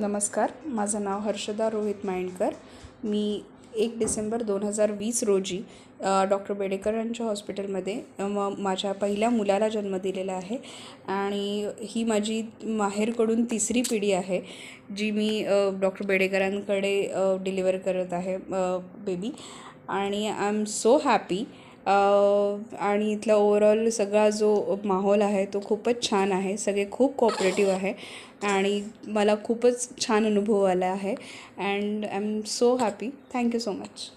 नमस्कार माझं नाव हर्षदा रोहित माइंडकर मी एक डिसेंबर दोन हजार वीस रोजी डॉक्टर बेडेकर यांच्या हॉस्पिटलमध्ये म माझ्या पहिल्या मुलाला जन्म दिलेला आहे आणि ही माझी माहेरकडून तिसरी पिढी आहे जी मी डॉक्टर बेडेकरांकडे डिलिवर करत आहे बेबी आणि आय एम सो हॅपी आणि इथला ओवरऑल सगळा जो माहोल आहे तो खूपच छान आहे सगळे खूप कॉपरेटिव्ह आहे आणि मला खूपच छान अनुभव आला आहे and I am so happy thank you so much